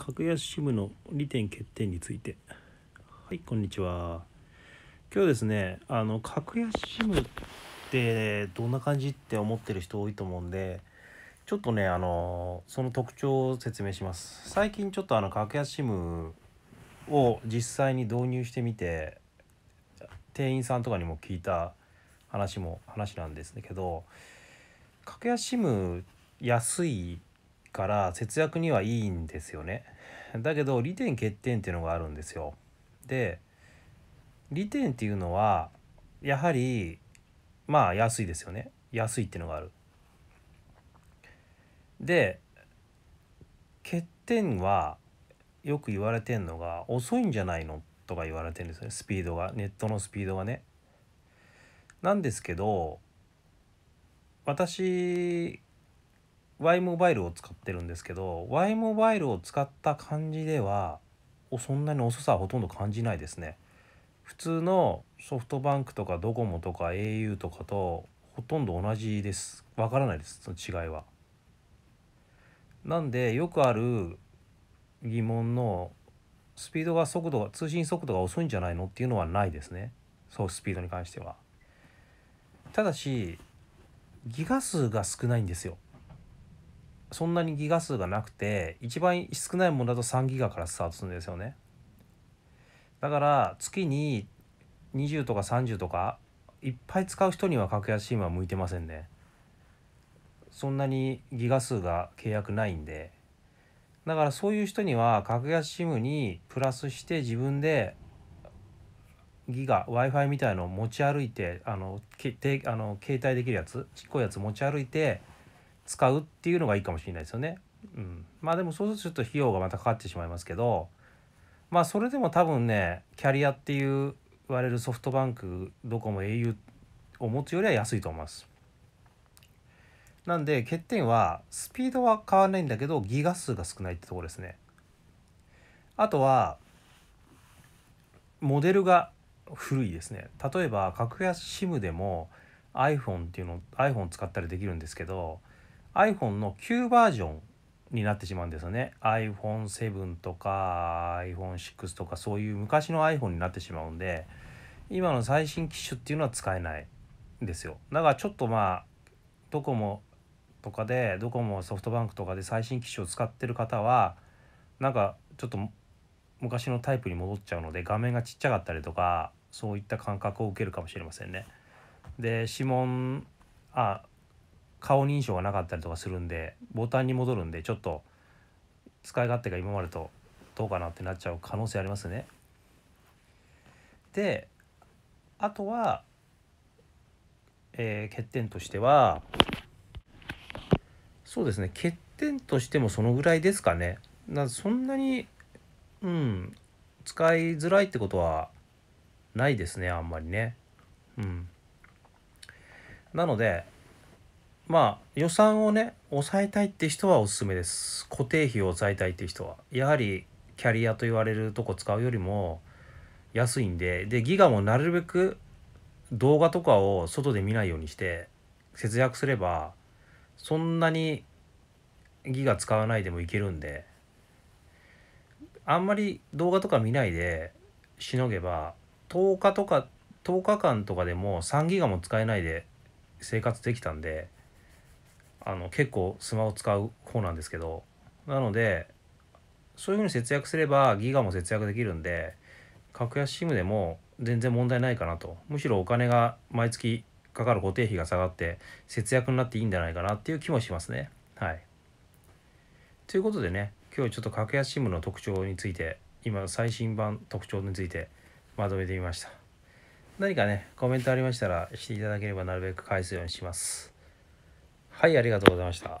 格安 SIM の利点欠点についてはいこんにちは今日ですねあの格安 SIM ってどんな感じって思ってる人多いと思うんでちょっとねあのその特徴を説明します最近ちょっとあの格安 SIM を実際に導入してみて店員さんとかにも聞いた話も話なんですけど格安 SIM 安いから節約にはいいんですよねだけど利点欠点っていうのがあるんですよで利点っていうのはやはりまあ安いですよね安いっていうのがあるで欠点はよく言われてんのが遅いんじゃないのとか言われてんですよねスピードがネットのスピードがねなんですけど私 Y モバイルを使ってるんですけど Y モバイルを使った感じではそんなに遅さはほとんど感じないですね普通のソフトバンクとかドコモとか au とかとほとんど同じですわからないですその違いはなんでよくある疑問のスピードが速度が通信速度が遅いんじゃないのっていうのはないですねそうスピードに関してはただしギガ数が少ないんですよそんなにギガ数がなくて一番少ないものだと3ギガからスタートするんですよねだから月に20とか30とかいっぱい使う人には格安シームは向いてませんねそんなにギガ数が契約ないんでだからそういう人には格安シムにプラスして自分でギガ w i f i みたいのを持ち歩いてあのけてあの携帯できるやつちっこいやつ持ち歩いて使うっていうのがいいかもしれないですよね。うん、まあでもそうするとちょっと費用がまたかかってしまいますけどまあそれでも多分ねキャリアっていう言われるソフトバンクどこも au を持つよりは安いと思います。なんで欠点はスピードは変わらないんだけどギガ数が少ないってところですね。あとはモデルが古いですね。例えば格安 SIM でも iPhone っていうの iPhone 使ったりできるんですけど iPhone の旧バージョンになってしまうんですよね iPhone7 とか iPhone6 とかそういう昔の iPhone になってしまうんで今の最新機種っていうのは使えないんですよだからちょっとまあドコモとかでドコモソフトバンクとかで最新機種を使ってる方はなんかちょっと昔のタイプに戻っちゃうので画面がちっちゃかったりとかそういった感覚を受けるかもしれませんね。で指紋あ顔認証がなかったりとかするんでボタンに戻るんでちょっと使い勝手が今までとどうかなってなっちゃう可能性ありますね。であとは、えー、欠点としてはそうですね欠点としてもそのぐらいですかね。なそんなにうん使いづらいってことはないですねあんまりね。うん、なのでまあ予算をね抑えたいって人はおすすめです固定費を抑えたいって人はやはりキャリアと言われるとこ使うよりも安いんででギガもなるべく動画とかを外で見ないようにして節約すればそんなにギガ使わないでもいけるんであんまり動画とか見ないでしのげば10日とか10日間とかでも3ギガも使えないで生活できたんであの結構スマホ使う方なんですけどなのでそういうふうに節約すればギガも節約できるんで格安 SIM でも全然問題ないかなとむしろお金が毎月かかる固定費が下がって節約になっていいんじゃないかなっていう気もしますね。はい、ということでね今日ちょっと格安 SIM の特徴について今最新版特徴についてまとめてみました。何かねコメントありましたらしていただければなるべく返すようにします。はい、ありがとうございました。